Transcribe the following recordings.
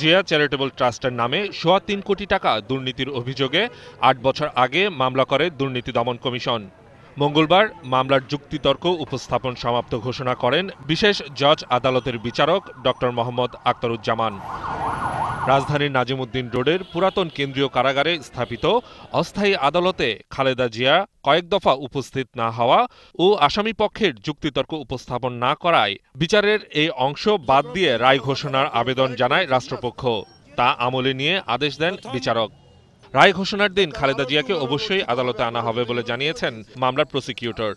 Zia charitable ট্রাস্টের নামে সোয়া তিন কোটি টাকা দুর্নীতির অভিযোগে আট বছর আগে মামলা করে দুর্নীতি দমন কমিশন মঙ্গলবার মামলার যুক্তিতর্ক উপস্থাপন সমাপ্ত ঘোষণা করেন বিশেষ জজ আদালতের বিচারক ড মোহাম্মদ আক্তারুজ্জামান রাজধানীর নাজিমুদ্দিন রোডের পুরাতন কেন্দ্রীয় কারাগারে স্থাপিত অস্থায়ী আদালতে খালেদা জিয়া কয়েক দফা উপস্থিত না হওয়া ও আসামিপক্ষের যুক্তিতর্ক উপস্থাপন না করায় বিচারের এই অংশ বাদ দিয়ে রায় ঘোষণার আবেদন জানায় রাষ্ট্রপক্ষ তা আমলে নিয়ে আদেশ দেন বিচারক রায় ঘোষণার দিন খালেদা জিয়াকে অবশ্যই আদালতে আনা হবে বলে জানিয়েছেন মামলার প্রসিকিউটর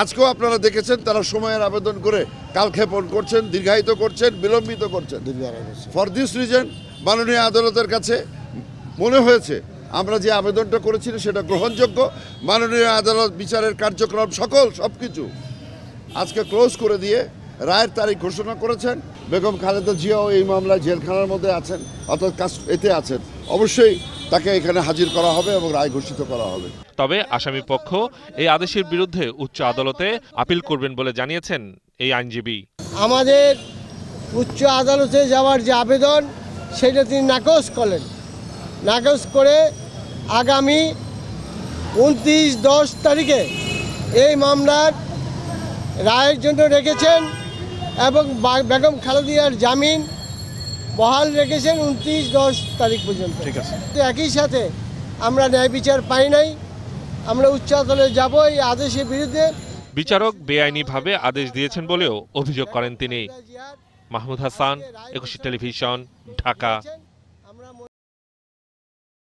আজকেও আপনারা দেখেছেন তারা সময়ের আবেদন করে কালক্ষেপণ করছেন দীর্ঘায়িত করছেন বিলম্বিত করছেন ফর দিস রিজন মাননীয় আদালতের কাছে মনে হয়েছে আমরা যে আবেদনটা করেছি সেটা গ্রহণযোগ্য মাননীয় আদালত বিচারের কার্যক্রম সকল সব কিছু আজকে ক্লোজ করে দিয়ে রায়ের তারিখ ঘোষণা করেছেন বেগম খালেদা জিয়াও এই মামলায় জেলখানার মধ্যে আছেন অর্থাৎ কাজ এতে আছেন অবশ্যই তাকে এখানে হাজির করা হবে এবং রায় ঘোষিত করা হবে তবে আসামি পক্ষ এই আদেশের বিরুদ্ধে উচ্চ আদালতে আপিল করবেন বলে জানিয়েছেন এই আইনজীবী আমাদের উচ্চ আদালতে যাওয়ার যে আবেদন সেটা তিনি নাকচ করলেন নাকচ করে আগামী উনত্রিশ দশ তারিখে এই মামলার রায়ের জন্য রেখেছেন এবং বেগম খালেদিয়ার জামিন বহাল রেখেছেন উনত্রিশ দশ তারিখ পর্যন্ত ঠিক আছে একই সাথে আমরা ন্যায় বিচার পাই নাই আমরা উচ্চ আদালতে যাব এই আদেশের বিরুদ্ধে বিচারক বেআইনিভাবে আদেশ দিয়েছেন বলেও অভিযোগ করেন তিনি মাহমুদ হাসান একুশে টেলিভিশন ঢাকা